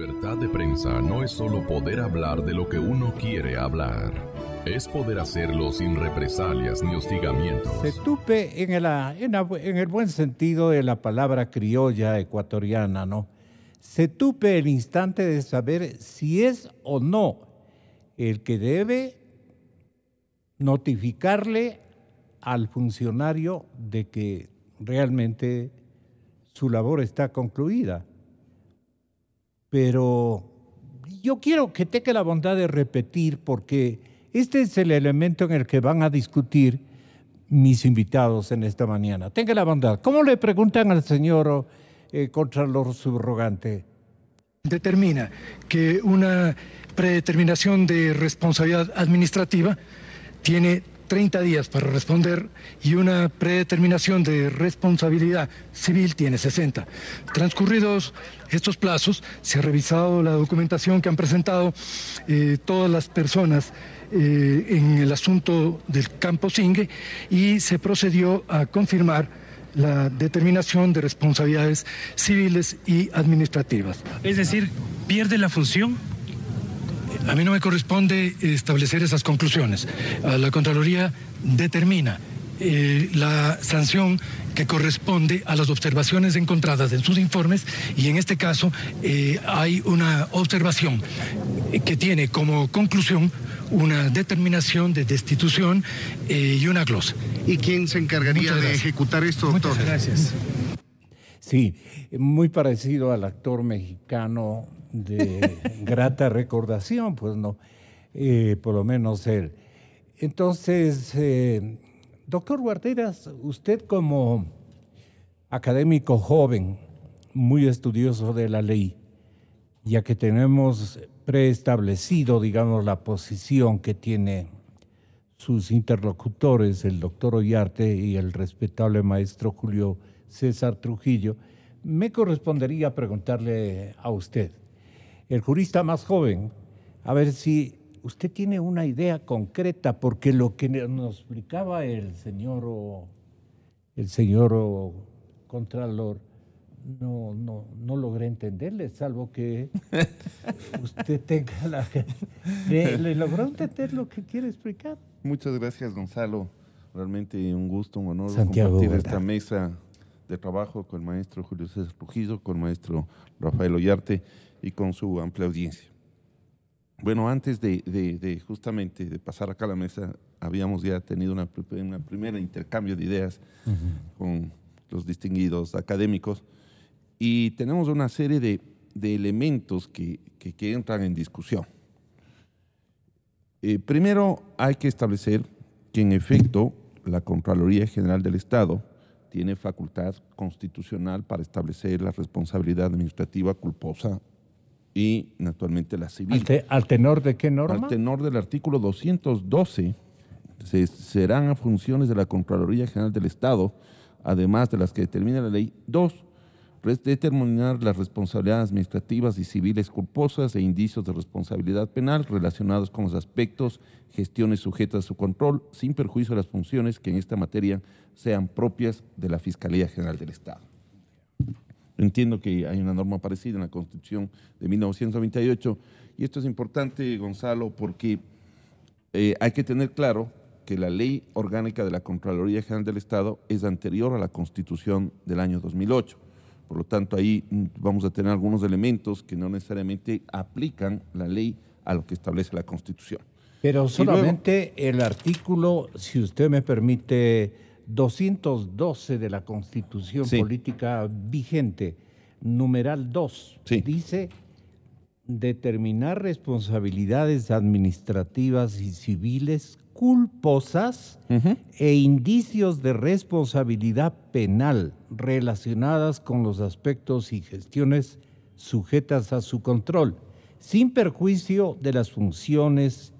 libertad de prensa no es solo poder hablar de lo que uno quiere hablar, es poder hacerlo sin represalias ni hostigamientos. Se tupe en el, el buen sentido de la palabra criolla ecuatoriana, ¿no? Se tupe el instante de saber si es o no el que debe notificarle al funcionario de que realmente su labor está concluida pero yo quiero que tenga la bondad de repetir porque este es el elemento en el que van a discutir mis invitados en esta mañana. Tenga la bondad. ¿Cómo le preguntan al señor eh, Contralor Subrogante? Determina que una predeterminación de responsabilidad administrativa tiene 30 días para responder y una predeterminación de responsabilidad civil tiene 60. Transcurridos estos plazos, se ha revisado la documentación que han presentado eh, todas las personas eh, en el asunto del campo Singue y se procedió a confirmar la determinación de responsabilidades civiles y administrativas. Es decir, pierde la función a mí no me corresponde establecer esas conclusiones. Ah, la Contraloría determina eh, la sanción que corresponde a las observaciones encontradas en sus informes y en este caso eh, hay una observación que tiene como conclusión una determinación de destitución eh, y una glosa. ¿Y quién se encargaría de ejecutar esto, doctor? Muchas gracias. Sí, muy parecido al actor mexicano de grata recordación, pues no, eh, por lo menos él. Entonces, eh, doctor Guarderas, usted como académico joven, muy estudioso de la ley, ya que tenemos preestablecido, digamos, la posición que tiene sus interlocutores, el doctor Ollarte y el respetable maestro Julio César Trujillo, me correspondería preguntarle a usted, el jurista más joven, a ver si usted tiene una idea concreta, porque lo que nos explicaba el señor, el señor Contralor, no, no, logré entenderle, salvo que usted tenga la... ¿Le, le logró entender lo que quiere explicar? Muchas gracias, Gonzalo. Realmente un gusto, un honor compartir esta mesa de trabajo con el maestro Julio César Trujillo, con el maestro Rafael Ollarte y con su amplia audiencia. Bueno, antes de, justamente de pasar acá a la mesa, habíamos ya tenido una, una primera intercambio de ideas con los distinguidos académicos y tenemos una serie de, elementos que, entran en discusión. Eh, primero, hay que establecer que en efecto la Contraloría General del Estado tiene facultad constitucional para establecer la responsabilidad administrativa culposa y naturalmente la civil. ¿Al, tenor de qué norma? Al tenor del artículo 212 se, serán a funciones de la Contraloría General del Estado, además de las que determina la ley, dos, determinar las responsabilidades administrativas y civiles culposas e indicios de responsabilidad penal relacionados con los aspectos, gestiones sujetas a su control, sin perjuicio de las funciones que en esta materia sean propias de la Fiscalía General del Estado. Entiendo que hay una norma parecida en la Constitución de 1928 y esto es importante, Gonzalo, porque eh, hay que tener claro que la ley orgánica de la Contraloría General del Estado es anterior a la Constitución del año 2008. Por lo tanto, ahí mm, vamos a tener algunos elementos que no necesariamente aplican la ley a lo que establece la Constitución. Pero solamente el artículo, si usted me permite, 212 de la Constitución Política vigente, numeral 2, dice determinar responsabilidades administrativas y civiles culposas e indicios de responsabilidad penal relacionadas con los aspectos y gestiones sujetas a su control, sin perjuicio de las funciones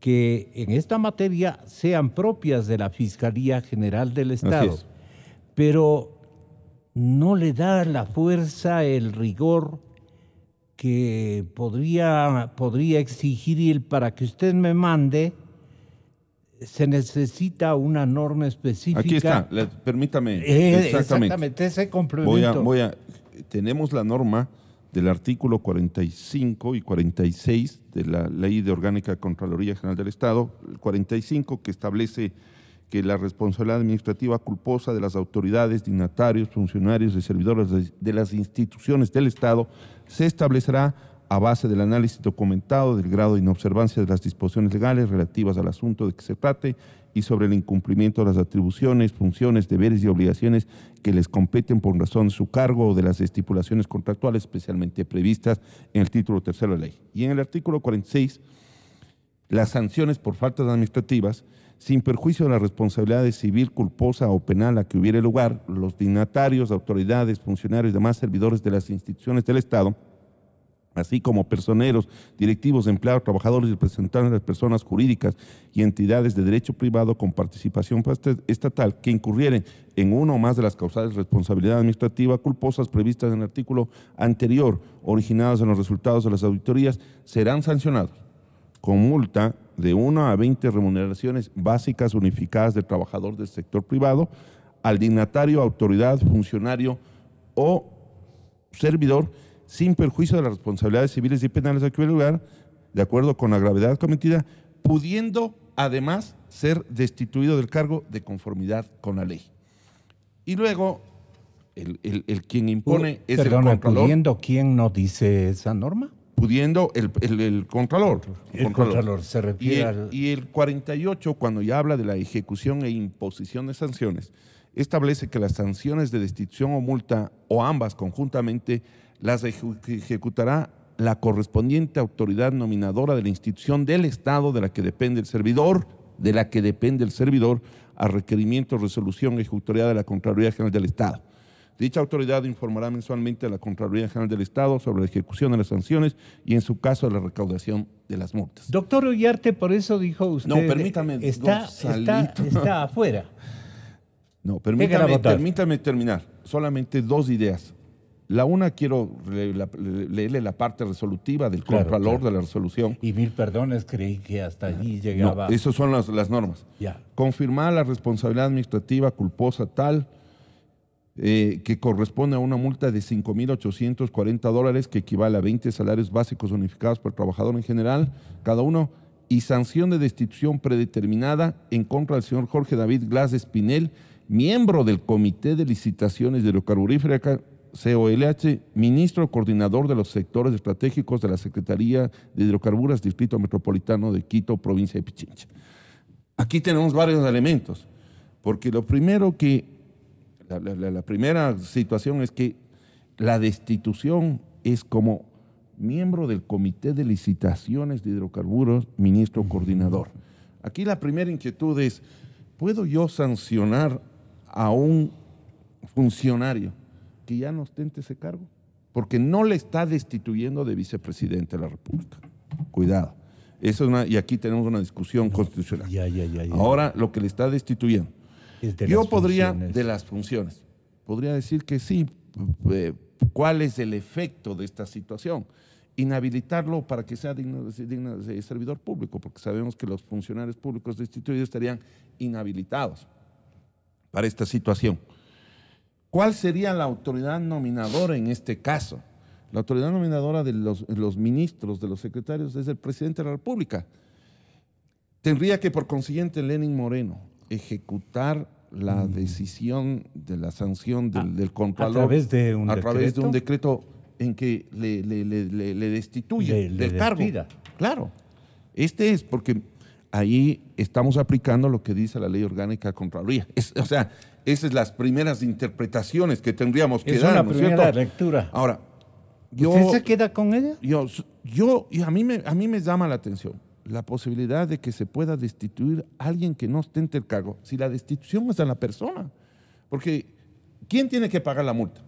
que en esta materia sean propias de la Fiscalía General del Estado, es. pero no le da la fuerza, el rigor que podría, podría exigir para que usted me mande. Se necesita una norma específica. Aquí está, permítame. Eh, exactamente. exactamente. ese complemento. Voy a, voy a, tenemos la norma del artículo 45 y 46 de la Ley de Orgánica Contraloría General del Estado, el 45 que establece que la responsabilidad administrativa culposa de las autoridades, dignatarios, funcionarios y servidores de, de las instituciones del Estado se establecerá a base del análisis documentado del grado de inobservancia de las disposiciones legales relativas al asunto de que se trate y sobre el incumplimiento de las atribuciones, funciones, deberes y obligaciones que les competen por razón de su cargo o de las estipulaciones contractuales especialmente previstas en el título tercero de la ley. Y en el artículo 46, las sanciones por faltas administrativas, sin perjuicio de la responsabilidad civil culposa o penal a que hubiere lugar, los dignatarios, autoridades, funcionarios y demás servidores de las instituciones del Estado, así como personeros, directivos, empleados, trabajadores y representantes de personas jurídicas y entidades de derecho privado con participación estatal que incurrieren en una o más de las causales de responsabilidad administrativa culposas previstas en el artículo anterior, originadas en los resultados de las auditorías, serán sancionados con multa de 1 a 20 remuneraciones básicas unificadas del trabajador del sector privado al dignatario, autoridad, funcionario o servidor sin perjuicio de las responsabilidades civiles y penales de aquel lugar, de acuerdo con la gravedad cometida, pudiendo además ser destituido del cargo de conformidad con la ley. Y luego, el, quien impone es Perdona, el controlador. ¿Pudiendo quién no dice esa norma? Pudiendo el, el contralor. El contralor, se refiere Y el 48, cuando ya habla de la ejecución e imposición de sanciones, establece que las sanciones de destitución o multa, o ambas conjuntamente, las ejecutará la correspondiente autoridad nominadora de la institución del Estado de la que depende el servidor, de la que depende el servidor, a requerimiento, resolución ejecutoria de la Contraloría General del Estado. Dicha autoridad informará mensualmente a la Contraloría General del Estado sobre la ejecución de las sanciones y, en su caso, la recaudación de las multas. Doctor Ullarte, por eso dijo usted. No, permítame. Está, está, afuera. No, permítame, permítame terminar. Solamente dos ideas. La una, quiero leerle la parte resolutiva del contralor de la resolución. Y mil perdones, creí que hasta allí llegaba. No, esas son las, normas. ya Confirmar la responsabilidad administrativa culposa tal eh, que corresponde a una multa de 5.840 dólares, que equivale a 20 salarios básicos unificados por trabajador en general, cada uno, y sanción de destitución predeterminada en contra del señor Jorge David Glass Espinel, miembro del Comité de Licitaciones de Hidrocarburífera COLH, ministro coordinador de los sectores estratégicos de la Secretaría de Hidrocarburos, Distrito Metropolitano de Quito, provincia de Pichincha. Aquí tenemos varios elementos, porque lo primero que, la, la primera situación es que la destitución es como miembro del Comité de Licitaciones de Hidrocarburos, ministro coordinador. Aquí la primera inquietud es, ¿puedo yo sancionar a un funcionario? que ya no ostente ese cargo, porque no le está destituyendo de vicepresidente de la República. Cuidado. Eso es una, y aquí tenemos una discusión constitucional. Ahora lo que le está destituyendo. Yo podría, de las funciones, podría decir que sí, eh, cuál es el efecto de esta situación. Inhabilitarlo para que sea digno de servidor público, porque sabemos que los funcionarios públicos destituidos estarían inhabilitados para esta situación. ¿Cuál sería la autoridad nominadora en este caso? La autoridad nominadora de los, ministros, de los secretarios, es el presidente de la República. Tendría que, por consiguiente, Lenin Moreno ejecutar la mm. decisión de la sanción ah, del, contralor a través de un, a través de un decreto en que le, destituye del cargo. Claro, este es porque ahí estamos aplicando lo que dice la ley orgánica de Contraloría. o sea, esas son las primeras interpretaciones que tendríamos que dar. Es la primera lectura. Ahora, yo, ¿Usted se queda con ella? Yo, yo y a mí, me, a mí me llama la atención la posibilidad de que se pueda destituir a alguien que no esté el cargo, si la destitución es a la persona. Porque, ¿quién tiene que pagar la multa?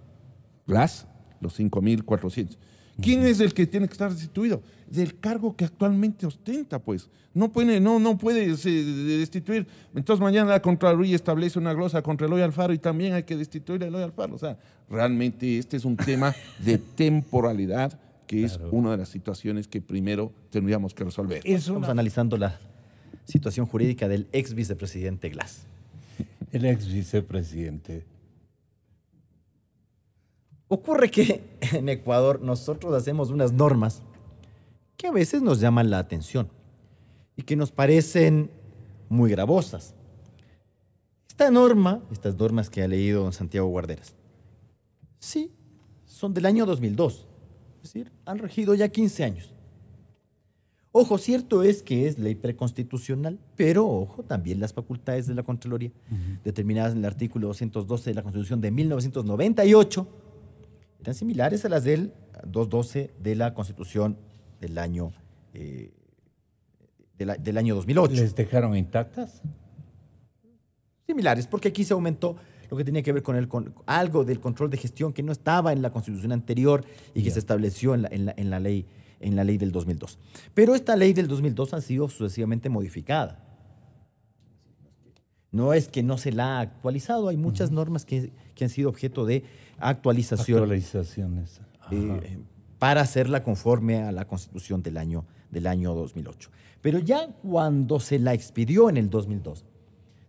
Las, los 5.400. ¿Quién es el que tiene que estar destituido? Del cargo que actualmente ostenta, pues. No puede, no, no puede este, destituir. Entonces mañana la Contraloría establece una glosa contra Eloy Alfaro y también hay que destituir a Eloy Alfaro. O sea, realmente este es un tema de temporalidad que es una de las situaciones que primero tendríamos que resolver. Estamos analizando la situación jurídica del ex vicepresidente Glass. El ex vicepresidente Ocurre que en Ecuador nosotros hacemos unas normas que a veces nos llaman la atención y que nos parecen muy gravosas. Esta norma, estas normas que ha leído don Santiago Guarderas, sí, son del año 2002, es decir, han regido ya 15 años. Ojo, cierto es que es ley preconstitucional, pero ojo, también las facultades de la Contraloría, determinadas en el artículo 212 de la Constitución de 1998, similares a las del 212 de la Constitución del año, eh, del año 2008. ¿Les dejaron intactas? Similares, porque aquí se aumentó lo que tenía que ver con, el, algo del control de gestión que no estaba en la Constitución anterior y que se estableció en ley en la ley del 2002. Pero esta ley del 2002 ha sido sucesivamente modificada. No es que no se la ha actualizado, hay muchas normas que, han sido objeto de Actualizaciones. Eh, eh, para hacerla conforme a la constitución del año, del año 2008. Pero ya cuando se la expidió en el 2002,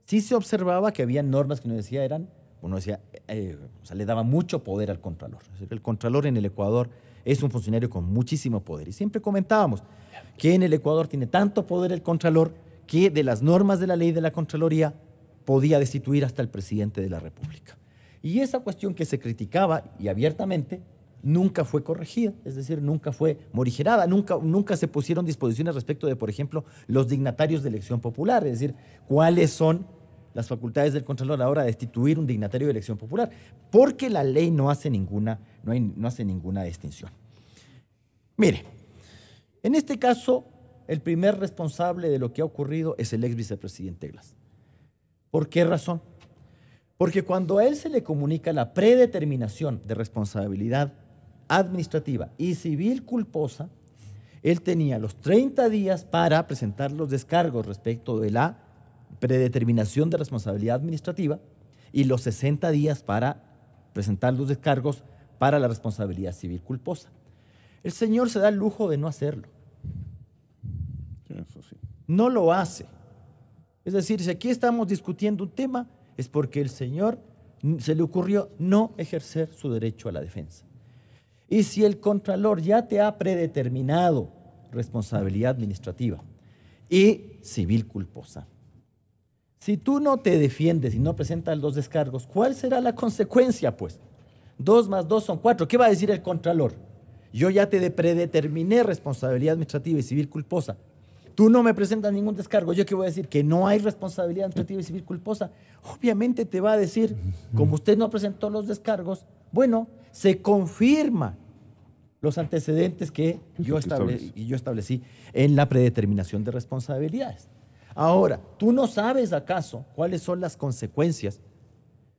sí se observaba que había normas que no decía eran, uno decía, eh, o sea, le daba mucho poder al Contralor. El Contralor en el Ecuador es un funcionario con muchísimo poder. Y siempre comentábamos que en el Ecuador tiene tanto poder el Contralor que de las normas de la ley de la Contraloría podía destituir hasta el presidente de la República. Y esa cuestión que se criticaba y abiertamente nunca fue corregida, es decir, nunca fue morigerada, nunca, nunca se pusieron disposiciones respecto de, por ejemplo, los dignatarios de elección popular, es decir, cuáles son las facultades del Contralor ahora de destituir un dignatario de elección popular, porque la ley no hace ninguna, no, no hace ninguna distinción. Mire, en este caso, el primer responsable de lo que ha ocurrido es el ex vicepresidente Glass. ¿Por qué razón? Porque cuando a él se le comunica la predeterminación de responsabilidad administrativa y civil culposa, él tenía los 30 días para presentar los descargos respecto de la predeterminación de responsabilidad administrativa y los 60 días para presentar los descargos para la responsabilidad civil culposa. El Señor se da el lujo de no hacerlo. No lo hace. Es decir, si aquí estamos discutiendo un tema, es porque el Señor se le ocurrió no ejercer su derecho a la defensa. Y si el contralor ya te ha predeterminado responsabilidad administrativa y civil culposa, si tú no te defiendes y no presentas los descargos, ¿cuál será la consecuencia, pues? Dos más dos son cuatro. ¿Qué va a decir el contralor? Yo ya te predeterminé responsabilidad administrativa y civil culposa tú no me presentas ningún descargo, yo qué voy a decir que no hay responsabilidad administrativa y civil culposa, obviamente te va a decir, como usted no presentó los descargos, bueno, se confirma los antecedentes que yo, yo establecí en la predeterminación de responsabilidades. Ahora, ¿tú no sabes acaso cuáles son las consecuencias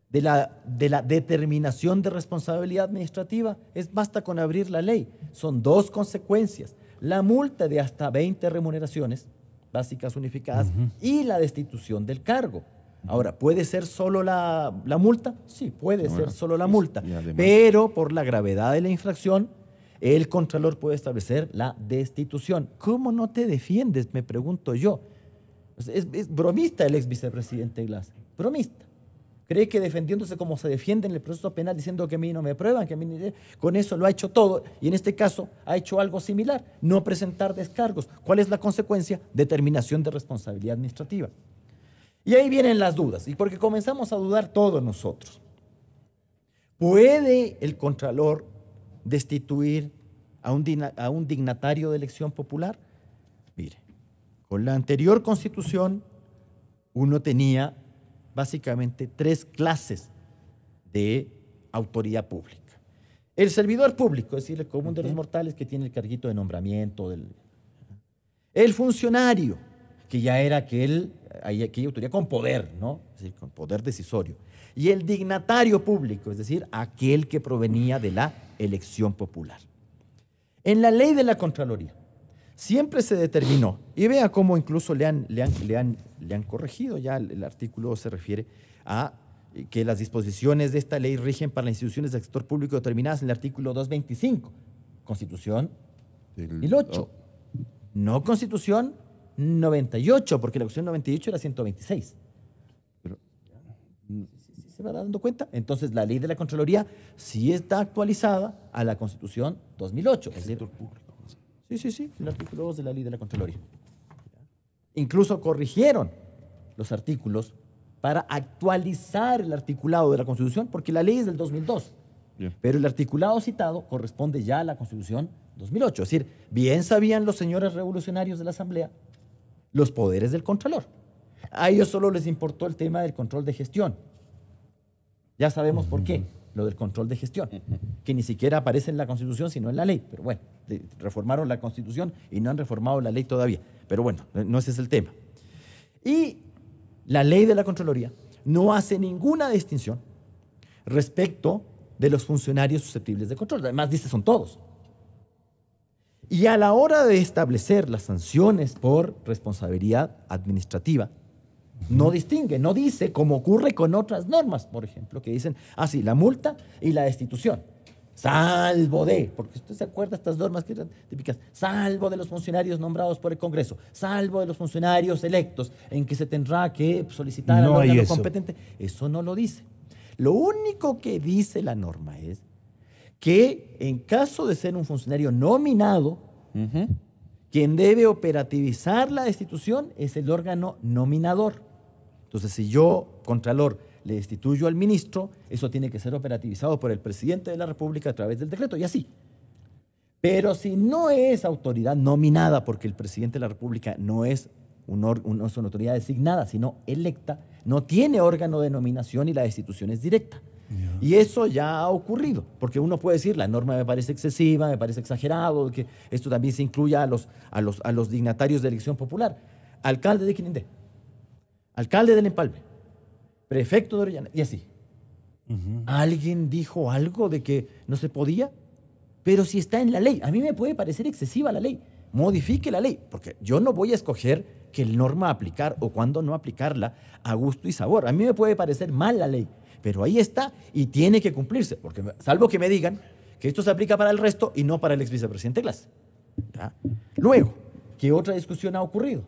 de la, de la determinación de responsabilidad administrativa? Es basta con abrir la ley. Son dos consecuencias la multa de hasta 20 remuneraciones básicas unificadas y la destitución del cargo. Ahora, ¿puede ser solo la, multa? Sí, puede ser solo la multa, pero por la gravedad de la infracción, el contralor puede establecer la destitución. ¿Cómo no te defiendes? Me pregunto yo. Es, bromista el ex vicepresidente Glass, bromista. ¿Cree que defendiéndose como se defiende en el proceso penal, diciendo que a mí no me prueban, que a mí ni... con eso lo ha hecho todo? Y en este caso ha hecho algo similar, no presentar descargos. ¿Cuál es la consecuencia? Determinación de responsabilidad administrativa. Y ahí vienen las dudas, y porque comenzamos a dudar todos nosotros. ¿Puede el Contralor destituir a un dignatario de elección popular? Mire, con la anterior constitución uno tenía básicamente tres clases de autoridad pública. El servidor público, es decir, el común de los mortales que tiene el carguito de nombramiento. Del, el funcionario, que ya era aquel, aquella autoridad con poder, ¿no? Es decir, con poder decisorio. Y el dignatario público, es decir, aquel que provenía de la elección popular. En la ley de la Contraloría, siempre se determinó. Y vea cómo incluso le han, le han, le han, le han corregido, ya el, artículo se refiere a que las disposiciones de esta ley rigen para las instituciones del sector público determinadas en el artículo 225, Constitución 2008, no Constitución 98, porque la Constitución 98 era 126. ¿Se va dando cuenta? Entonces, la ley de la Contraloría sí está actualizada a la Constitución 2008. El sector público Sí, sí, sí, el artículo 2 de la ley de la Contraloría. Incluso corrigieron los artículos para actualizar el articulado de la Constitución, porque la ley es del 2002. Pero el articulado citado corresponde ya a la Constitución 2008. Es decir, bien sabían los señores revolucionarios de la Asamblea los poderes del Contralor. A ellos solo les importó el tema del control de gestión. Ya sabemos por qué lo del control de gestión, que ni siquiera aparece en la Constitución, sino en la ley. Pero bueno, reformaron la Constitución y no han reformado la ley todavía. Pero bueno, no ese es el tema. Y la ley de la Contraloría no hace ninguna distinción respecto de los funcionarios susceptibles de control. Además, dice, son todos. Y a la hora de establecer las sanciones por responsabilidad administrativa, no distingue, no dice, como ocurre con otras normas, por ejemplo, que dicen así, ah, la multa y la destitución. Salvo de, porque usted se acuerda estas normas que típicas, salvo de los funcionarios nombrados por el Congreso, salvo de los funcionarios electos, en que se tendrá que solicitar al órgano competente. Eso no lo dice. Lo único que dice la norma es que en caso de ser un funcionario nominado, quien debe operativizar la destitución es el órgano nominador. Entonces, si yo, Contralor, le destituyo al ministro, eso tiene que ser operativizado por el presidente de la República a través del decreto y así. Pero si no es autoridad nominada, porque el presidente de la República no es, una autoridad designada, sino electa, no tiene órgano de nominación y la destitución es directa. Y eso ya ha ocurrido, porque uno puede decir, la norma me parece excesiva, me parece exagerado, que esto también se incluya a los, a los, a los dignatarios de elección popular. Alcalde de Quirindé, alcalde del Empalme, prefecto de Orellana, y así. ¿Alguien dijo algo de que no se podía? Pero si está en la ley, a mí me puede parecer excesiva la ley. Modifique la ley, porque yo no voy a escoger qué norma aplicar o cuándo no aplicarla a gusto y sabor. A mí me puede parecer mal la ley, pero ahí está y tiene que cumplirse, porque salvo que me digan que esto se aplica para el resto y no para el ex vicepresidente Glass. Luego, ¿qué otra discusión ha ocurrido?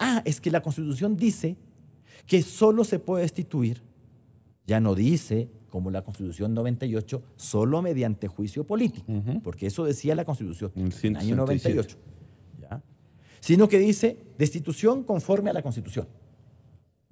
Ah, es que la Constitución dice que solo se puede destituir, ya no dice como la Constitución 98, solo mediante juicio político, porque eso decía la Constitución en el año 98, sino que dice destitución conforme a la Constitución.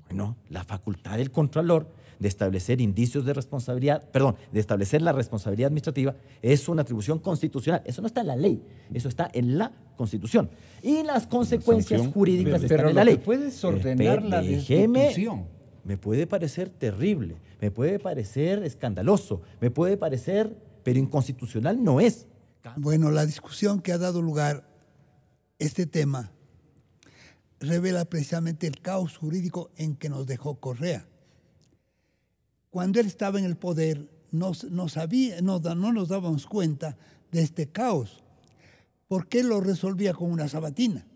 Bueno, la facultad del Contralor de establecer indicios de responsabilidad, perdón, de establecer la responsabilidad administrativa es una atribución constitucional. Eso no está en la ley, eso está en la Constitución. Y las consecuencias jurídicas de pero la ley. Puedes ordenar la destitución me puede parecer terrible, me puede parecer escandaloso, me puede parecer, pero inconstitucional no es. Bueno, la discusión que ha dado lugar este tema revela precisamente el caos jurídico en que nos dejó Correa. Cuando él estaba en el poder, no, no, sabía, no nos dábamos cuenta de este caos. ¿por qué lo resolvía con una sabatina?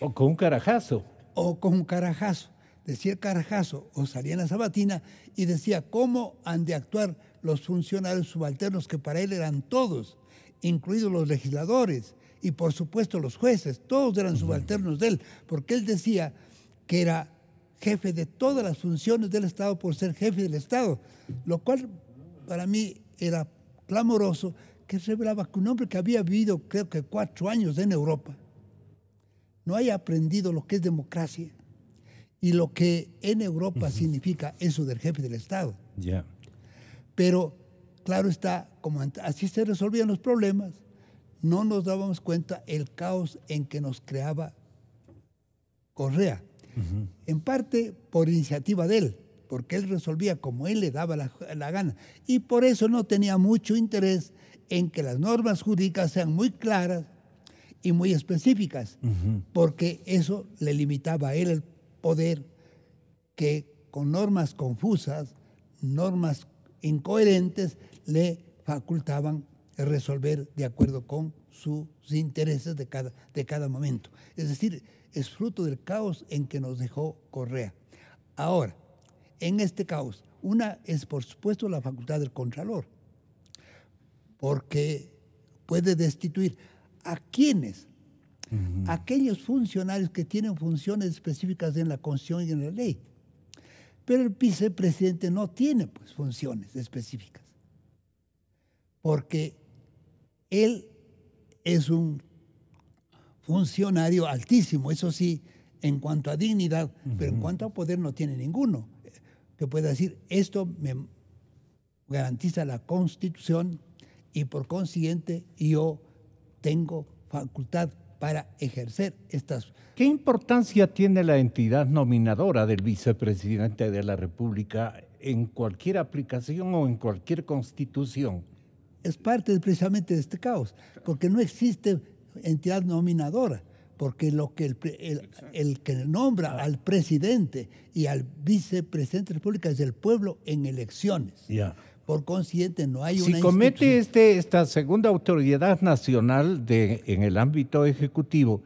O con un carajazo. O con un carajazo. Decía carajazo o salía en la sabatina y decía cómo han de actuar los funcionarios subalternos que para él eran todos, incluidos los legisladores y por supuesto los jueces, todos eran subalternos de él, porque él decía que era jefe de todas las funciones del Estado por ser jefe del Estado, lo cual para mí era clamoroso que revelaba que un hombre que había vivido creo que cuatro años en Europa no haya aprendido lo que es democracia y lo que en Europa significa eso del jefe del Estado. Pero claro está, como así se resolvían los problemas, no nos dábamos cuenta el caos en que nos creaba Correa. En parte por iniciativa de él, porque él resolvía como él le daba la, la, gana. Y por eso no tenía mucho interés en que las normas jurídicas sean muy claras y muy específicas, porque eso le limitaba a él el poder que con normas confusas, normas incoherentes, le facultaban resolver de acuerdo con sus intereses de cada, de cada momento. Es decir, es fruto del caos en que nos dejó Correa. Ahora, en este caos, una es por supuesto la facultad del Contralor, porque puede destituir a quienes, a aquellos funcionarios que tienen funciones específicas en la Constitución y en la ley. Pero el vicepresidente no tiene pues, funciones específicas, porque él es un funcionario altísimo, eso sí, en cuanto a dignidad, pero en cuanto a poder no tiene ninguno que pueda decir, esto me garantiza la constitución y por consiguiente yo tengo facultad para ejercer estas. ¿Qué importancia tiene la entidad nominadora del vicepresidente de la República en cualquier aplicación o en cualquier constitución? Es parte precisamente de este caos, porque no existe entidad nominadora, porque lo que el, que nombra al presidente y al vicepresidente de la República es el pueblo en elecciones. ya. Por consiguiente, no hay si Si comete este, esta segunda autoridad nacional de, en el ámbito ejecutivo,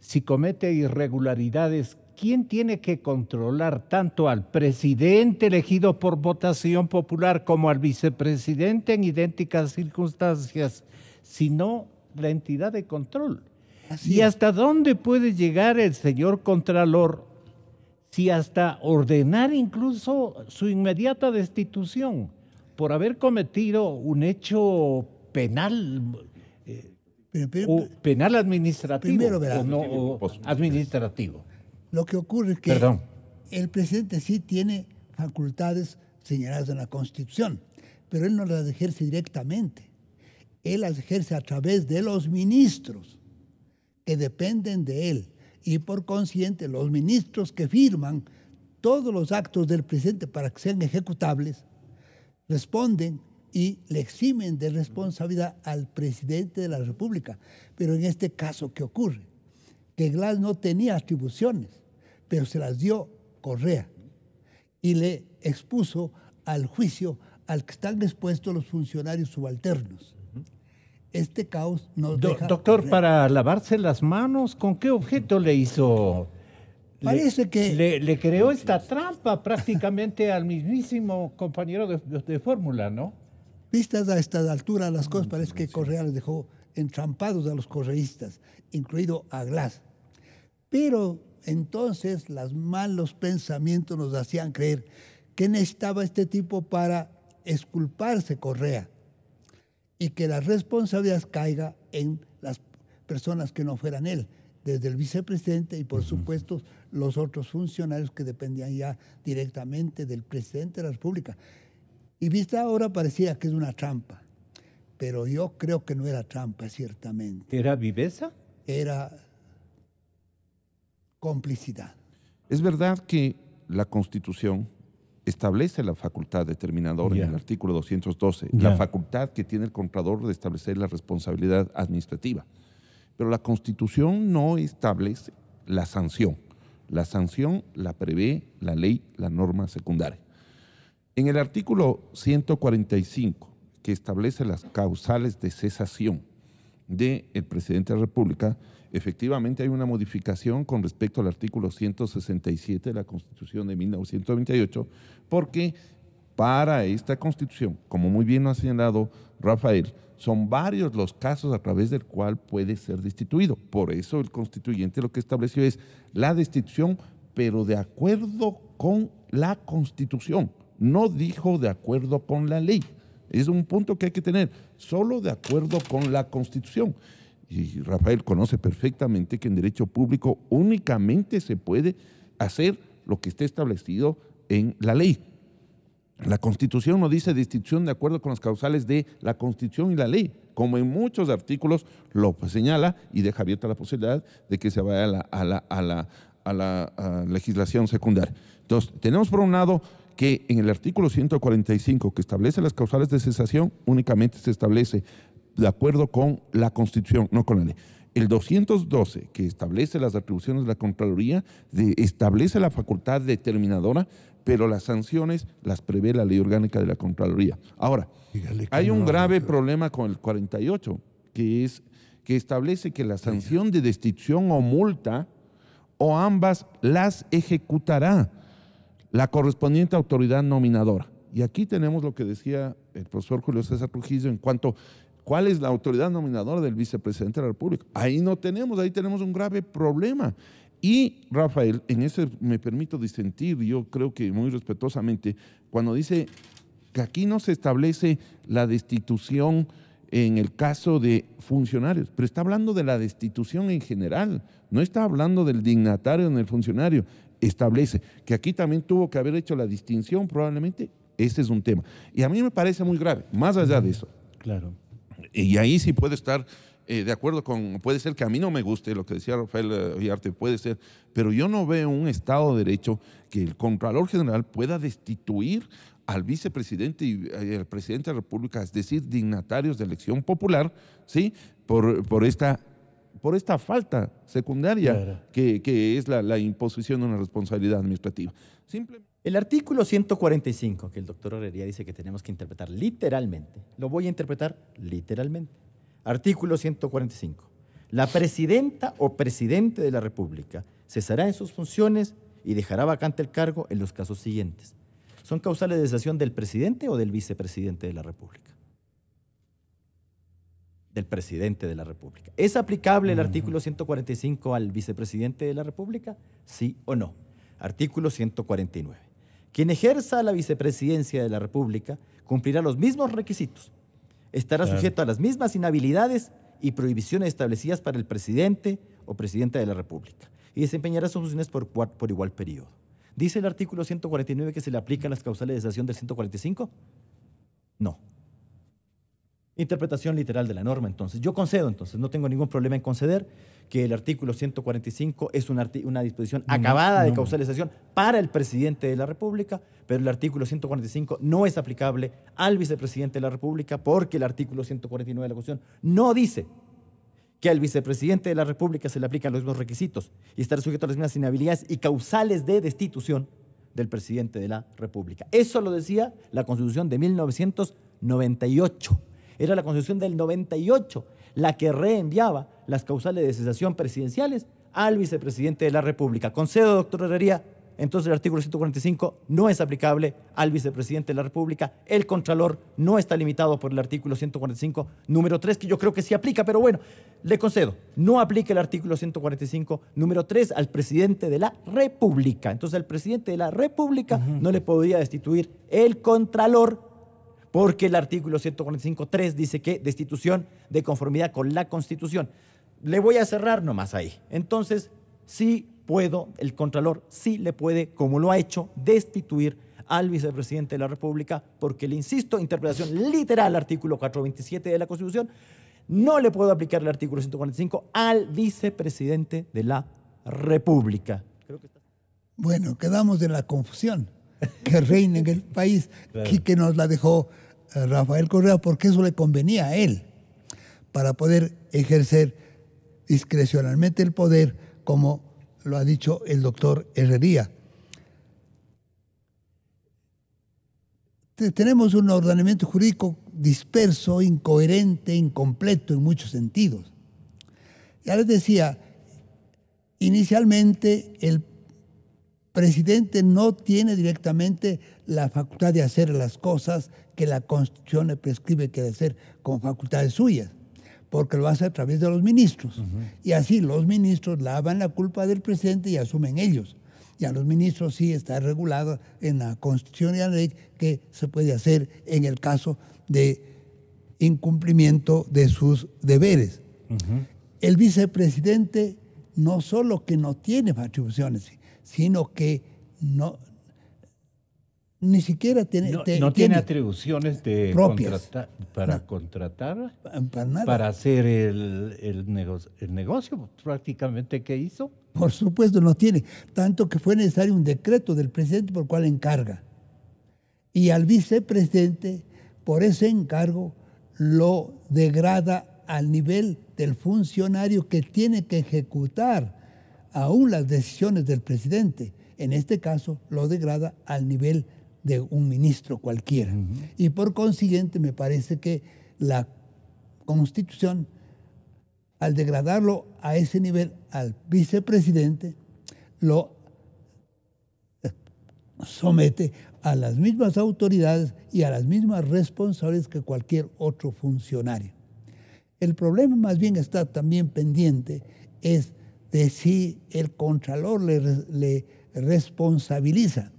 si comete irregularidades, ¿quién tiene que controlar tanto al presidente elegido por votación popular como al vicepresidente en idénticas circunstancias, sino la entidad de control? ¿Y hasta dónde puede llegar el señor Contralor si hasta ordenar incluso su inmediata destitución? por haber cometido un hecho penal. penal administrativo. o administrativo. Lo que ocurre es que el presidente sí tiene facultades señaladas en la Constitución, pero él no las ejerce directamente. Él las ejerce a través de los ministros que dependen de él y por consiguiente los ministros que firman todos los actos del presidente para que sean ejecutables responden y le eximen de responsabilidad al presidente de la República. Pero en este caso, ¿qué ocurre? Que Glass no tenía atribuciones, pero se las dio Correa y le expuso al juicio al que están expuestos los funcionarios subalternos. Este caos nos deja Doctor, para lavarse las manos, ¿con qué objeto le hizo Parece le, que... Le, creó esta trampa prácticamente al mismísimo compañero de, fórmula, ¿no? Vistas a esta altura las cosas, mm, parece que Correa les dejó entrampados a los correístas, incluido a Glass. Pero entonces los malos pensamientos nos hacían creer que necesitaba este tipo para esculparse Correa y que la responsabilidad caiga en las personas que no fueran él desde el vicepresidente y por supuesto los otros funcionarios que dependían ya directamente del presidente de la República. Y vista ahora parecía que es una trampa, pero yo creo que no era trampa, ciertamente. ¿Era viveza? Era complicidad. Es verdad que la Constitución establece la facultad determinadora en el artículo 212, la facultad que tiene el contador de establecer la responsabilidad administrativa. Pero la Constitución no establece la sanción. La sanción la prevé la ley, la norma secundaria. En el artículo 145, que establece las causales de cesación del presidente de la República, efectivamente hay una modificación con respecto al artículo 167 de la Constitución de 1928, porque para esta constitución, como muy bien lo ha señalado Rafael, son varios los casos a través del cual puede ser destituido. Por eso el constituyente lo que estableció es la destitución, pero de acuerdo con la constitución. No dijo de acuerdo con la ley. Es un punto que hay que tener, solo de acuerdo con la constitución. Y Rafael conoce perfectamente que en derecho público únicamente se puede hacer lo que esté establecido en la ley. La Constitución no dice distinción de acuerdo con las causales de la Constitución y la ley, como en muchos artículos lo señala y deja abierta la posibilidad de que se vaya a la, legislación secundaria. Entonces, tenemos por un lado que en el artículo 145 que establece las causales de cesación únicamente se establece de acuerdo con la Constitución, no con la ley. El 212, que establece las atribuciones de la Contraloría, establece la facultad determinadora pero las sanciones las prevé la ley orgánica de la Contraloría. Ahora, hay un grave problema con el 48, que es que establece que la sanción de destitución o multa o ambas las ejecutará la correspondiente autoridad nominadora. Y aquí tenemos lo que decía el profesor Julio César Trujillo en cuanto a ¿Cuál es la autoridad nominadora del vicepresidente de la República? Ahí no tenemos, ahí tenemos un grave problema. Y Rafael, en eso me permito disentir, yo creo que muy respetuosamente, cuando dice que aquí no se establece la destitución en el caso de funcionarios, pero está hablando de la destitución en general, no está hablando del dignatario en el funcionario, establece que aquí también tuvo que haber hecho la distinción probablemente, ese es un tema. Y a mí me parece muy grave, más allá de eso. Claro. Y ahí sí puede estar eh, de acuerdo con, puede ser que a mí no me guste lo que decía Rafael Villarte, eh, puede ser, pero yo no veo un Estado de Derecho que el Contralor General pueda destituir al vicepresidente eh, y al presidente de la República, es decir, dignatarios de elección popular, ¿sí? Por, por esta por esta falta secundaria que, es la, imposición de una responsabilidad administrativa. El artículo 145, que el doctor Herrería dice que tenemos que interpretar literalmente, lo voy a interpretar literalmente. Artículo 145. La presidenta o presidente de la República cesará en sus funciones y dejará vacante el cargo en los casos siguientes. ¿Son causales de cesación del presidente o del vicepresidente de la República? Del presidente de la República. ¿Es aplicable el artículo 145 al vicepresidente de la República? Sí o no. Artículo 149. Quien ejerza la vicepresidencia de la República cumplirá los mismos requisitos estará sujeto a las mismas inhabilidades y prohibiciones establecidas para el presidente o presidenta de la República y desempeñará sus funciones por, igual periodo. ¿Dice el artículo 149 que se le aplican las causales de sanción del 145? No. Interpretación literal de la norma, entonces. Yo concedo, entonces, no tengo ningún problema en conceder que el artículo 145 es una, disposición acabada de causalización para el presidente de la República, pero el artículo 145 no es aplicable al vicepresidente de la República porque el artículo 149 de la Constitución no dice que al vicepresidente de la República se le aplican los mismos requisitos y estar sujeto a las mismas inhabilidades y causales de destitución del presidente de la República. Eso lo decía la Constitución de 1998. Era la constitución del 98 la que reenviaba las causales de cesación presidenciales al vicepresidente de la República. Concedo, doctor Herrería, entonces el artículo 145 no es aplicable al vicepresidente de la República. El Contralor no está limitado por el artículo 145, número 3, que yo creo que sí aplica, pero bueno, le concedo, no aplique el artículo 145, número 3, al presidente de la República. Entonces el presidente de la República no le podría destituir el Contralor porque el artículo 145.3 dice que destitución de conformidad con la Constitución. Le voy a cerrar nomás ahí. Entonces, sí puedo, el Contralor sí le puede, como lo ha hecho, destituir al vicepresidente de la República, porque le insisto, interpretación literal, artículo 427 de la Constitución, no le puedo aplicar el artículo 145 al vicepresidente de la República. Bueno, quedamos en la confusión que reina en el país, y que nos la dejó Rafael Correa porque eso le convenía a él para poder ejercer discrecionalmente el poder como lo ha dicho el doctor Herrería. Tenemos un ordenamiento jurídico disperso, incoherente, incompleto en muchos sentidos. Ya les decía, inicialmente el presidente no tiene directamente la facultad de hacer las cosas, que la Constitución le prescribe que debe ser con facultades suyas, porque lo hace a través de los ministros. Y así los ministros lavan la culpa del presidente y asumen ellos. Y a los ministros sí está regulado en la Constitución y la ley que se puede hacer en el caso de incumplimiento de sus deberes. El vicepresidente no solo que no tiene atribuciones, sino que no, ni siquiera tiene... No, tiene, atribuciones de propias. para contratar, para, hacer el, negocio, el negocio prácticamente que hizo. Por supuesto, no tiene. Tanto que fue necesario un decreto del presidente por cual encarga. Y al vicepresidente, por ese encargo, lo degrada al nivel del funcionario que tiene que ejecutar aún las decisiones del presidente. En este caso, lo degrada al nivel de un ministro cualquiera. Y por consiguiente me parece que la constitución, al degradarlo a ese nivel al vicepresidente, lo somete a las mismas autoridades y a las mismas responsabilidades que cualquier otro funcionario. El problema más bien está también pendiente es de si el contralor le responsabiliza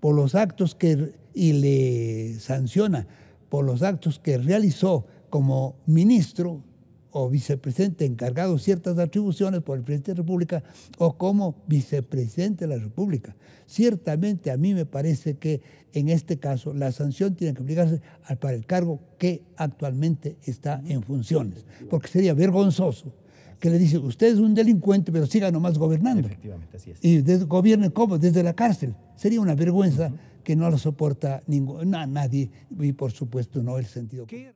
por los actos que, y le sanciona por los actos que realizó como ministro o vicepresidente encargado de ciertas atribuciones por el presidente de la República o como vicepresidente de la República. Ciertamente a mí me parece que en este caso la sanción tiene que aplicarse para el cargo que actualmente está en funciones, porque sería vergonzoso que le dice, usted es un delincuente, pero siga nomás gobernando. Efectivamente, así es. Y gobierne cómo? Desde la cárcel. Sería una vergüenza que no lo soporta ningún, nadie y por supuesto no el sentido.